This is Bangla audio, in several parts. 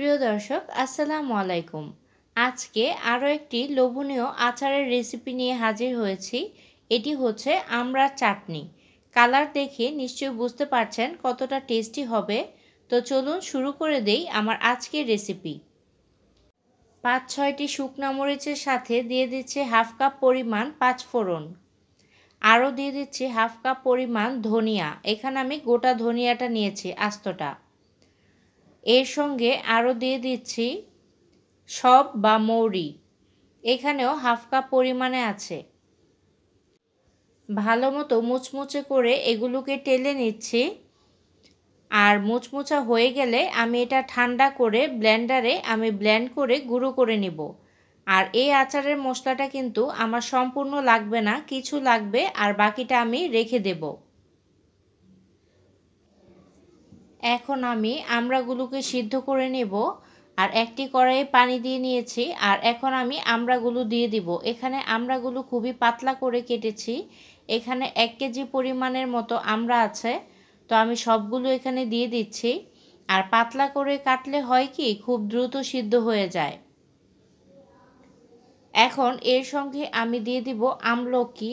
প্রিয় দর্শক আসসালামু আলাইকুম আজকে আরও একটি লোভনীয় আচারের রেসিপি নিয়ে হাজির হয়েছি এটি হচ্ছে আমরা চাটনি কালার দেখে নিশ্চয়ই বুঝতে পারছেন কতটা টেস্টি হবে তো চলুন শুরু করে দেই আমার আজকের রেসিপি পাঁচ ছয়টি শুকনা মরিচের সাথে দিয়ে দিচ্ছে হাফ কাপ পরিমাণ পাঁচ ফোড়ন আরও দিয়ে দিচ্ছি হাফ কাপ পরিমাণ ধনিয়া এখানে আমি গোটা ধনিয়াটা নিয়েছি আস্তটা এর সঙ্গে আরও দিয়ে দিচ্ছি সব বা মৌরি এখানেও হাফ কাপ পরিমাণে আছে ভালো মতো মুচমুচে করে এগুলোকে টেলে নিচ্ছি আর মুচমুচা হয়ে গেলে আমি এটা ঠান্ডা করে ব্লেন্ডারে আমি ব্লেন্ড করে গুঁড়ো করে নেব আর এই আচারের মশলাটা কিন্তু আমার সম্পূর্ণ লাগবে না কিছু লাগবে আর বাকিটা আমি রেখে দেবো এখন আমি আমড়াগুলোকে সিদ্ধ করে নেব আর একটি কড়াইয়ে পানি দিয়ে নিয়েছি আর এখন আমি আমড়াগুলো দিয়ে দিব এখানে আমড়াগুলো খুবই পাতলা করে কেটেছি এখানে এক কেজি পরিমাণের মতো আমড়া আছে তো আমি সবগুলো এখানে দিয়ে দিচ্ছি আর পাতলা করে কাটলে হয় কি খুব দ্রুত সিদ্ধ হয়ে যায় এখন এর সঙ্গে আমি দিয়ে দিব আমলকি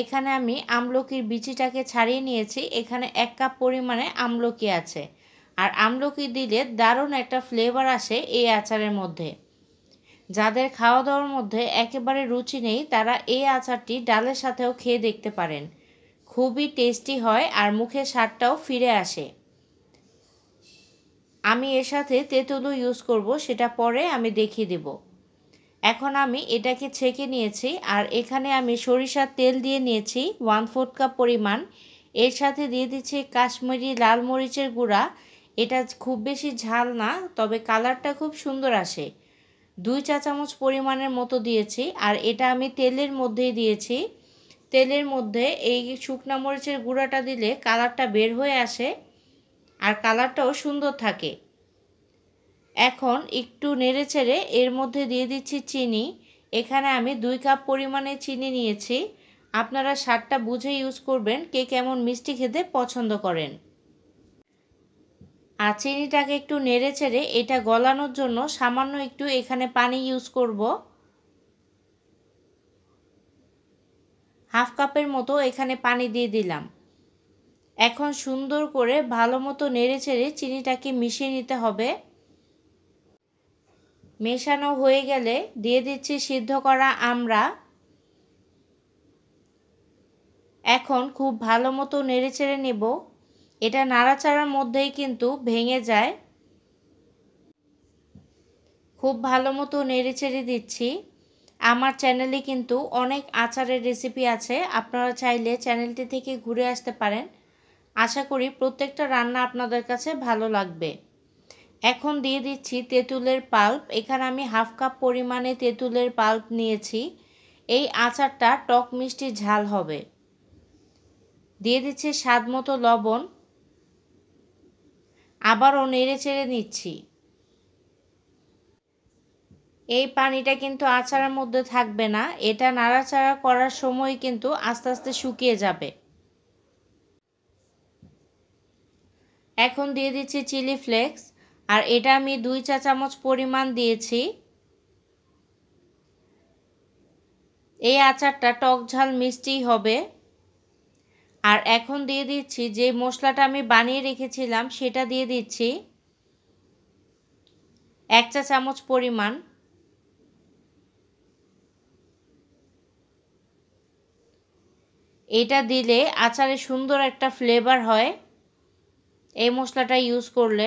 এখানে আমি আমলকির বিচিটাকে ছাড়িয়ে নিয়েছি এখানে এক কাপ পরিমাণে আমলকি আছে আর আমলকি দিলে দারুণ একটা ফ্লেভার আসে এই আচারের মধ্যে যাদের খাওয়া দাওয়ার মধ্যে একেবারে রুচি নেই তারা এই আচারটি ডালের সাথেও খেয়ে দেখতে পারেন খুবই টেস্টি হয় আর মুখের স্বাদটাও ফিরে আসে আমি এর সাথে তেঁতুলও ইউজ করব সেটা পরে আমি দেখিয়ে দেবো এখন আমি এটাকে ছেঁকে নিয়েছি আর এখানে আমি সরিষার তেল দিয়ে নিয়েছি ওয়ান ফোর্থ কাপ পরিমাণ এর সাথে দিয়ে দিচ্ছি কাশ্মীরি লাল মরিচের গুঁড়া এটা খুব বেশি ঝাল না তবে কালারটা খুব সুন্দর আসে দুই চা চামচ পরিমাণের মতো দিয়েছি আর এটা আমি তেলের মধ্যেই দিয়েছি তেলের মধ্যে এই শুকনা মরিচের গুঁড়াটা দিলে কালারটা বের হয়ে আসে আর কালারটাও সুন্দর থাকে এখন একটু নেড়ে ছেড়ে এর মধ্যে দিয়ে দিচ্ছি চিনি এখানে আমি দুই কাপ পরিমাণে চিনি নিয়েছি আপনারা স্বাদটা বুঝে ইউজ করবেন কে কেমন মিষ্টি খেতে পছন্দ করেন আর চিনিটাকে একটু নেড়ে ছেড়ে এটা গলানোর জন্য সামান্য একটু এখানে পানি ইউজ করব হাফ কাপের মতো এখানে পানি দিয়ে দিলাম এখন সুন্দর করে ভালো মতো নেড়ে ছেড়ে চিনিটাকে মিশিয়ে নিতে হবে মেশানো হয়ে গেলে দিয়ে দিচ্ছি সিদ্ধ করা আমরা এখন খুব ভালো মতো নেড়েচেড়ে নেব এটা নাড়াচাড়ার মধ্যেই কিন্তু ভেঙে যায় খুব ভালো মতো নেড়েচেড়ে দিচ্ছি আমার চ্যানেলে কিন্তু অনেক আচারের রেসিপি আছে আপনারা চাইলে চ্যানেলটি থেকে ঘুরে আসতে পারেন আশা করি প্রত্যেকটা রান্না আপনাদের কাছে ভালো লাগবে এখন দিয়ে দিচ্ছি তেঁতুলের পাল্প এখানে আমি হাফ কাপ পরিমাণে তেঁতুলের পাল্প নিয়েছি এই আচারটা টক মিষ্টি ঝাল হবে দিয়ে দিচ্ছি স্বাদ মতো লবণ আবারও নেড়ে চেড়ে নিচ্ছি এই পানিটা কিন্তু আচারের মধ্যে থাকবে না এটা নাড়াচাড়া করার সময় কিন্তু আস্তে আস্তে শুকিয়ে যাবে এখন দিয়ে দিচ্ছি চিলি ফ্লেক্স আর এটা আমি দুই চা চামচ পরিমাণ দিয়েছি এই আচারটা টক ঝাল মিষ্টি হবে আর এখন দিয়ে দিচ্ছি যে মশলাটা আমি বানিয়ে রেখেছিলাম সেটা দিয়ে দিচ্ছি এক চা চামচ পরিমাণ এটা দিলে আচারে সুন্দর একটা ফ্লেভার হয় এই মশলাটা ইউজ করলে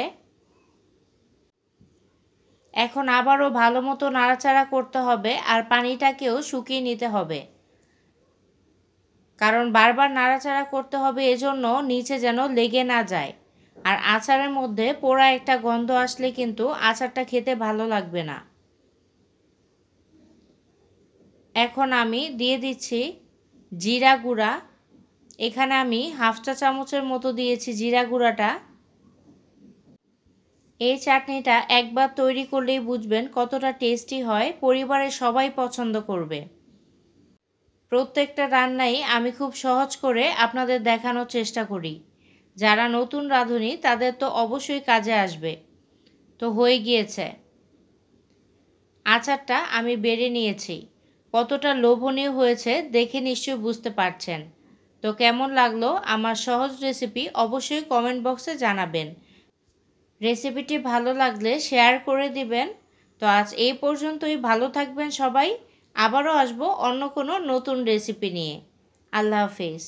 এখন আবারও ভালো মতো নাড়াচাড়া করতে হবে আর পানিটাকেও শুকিয়ে নিতে হবে কারণ বারবার নাড়াচাড়া করতে হবে এজন্য নিচে যেন লেগে না যায় আর আচারের মধ্যে পোড়া একটা গন্ধ আসলে কিন্তু আচারটা খেতে ভালো লাগবে না এখন আমি দিয়ে দিচ্ছি জিরা গুঁড়া এখানে আমি হাফ চা চামচের মতো দিয়েছি জিরা গুঁড়াটা এই চাটনিটা একবার তৈরি করলেই বুঝবেন কতটা টেস্টি হয় পরিবারের সবাই পছন্দ করবে প্রত্যেকটা রান্নাই আমি খুব সহজ করে আপনাদের দেখানোর চেষ্টা করি যারা নতুন রাঁধুনি তাদের তো অবশ্যই কাজে আসবে তো হয়ে গিয়েছে আচারটা আমি বেড়ে নিয়েছি কতটা লোভনীয় হয়েছে দেখে নিশ্চয়ই বুঝতে পারছেন তো কেমন লাগলো আমার সহজ রেসিপি অবশ্যই কমেন্ট বক্সে জানাবেন রেসিপিটি ভালো লাগলে শেয়ার করে দিবেন তো আজ এই পর্যন্তই ভালো থাকবেন সবাই আবারও আসবো অন্য কোনো নতুন রেসিপি নিয়ে আল্লাহ হাফিজ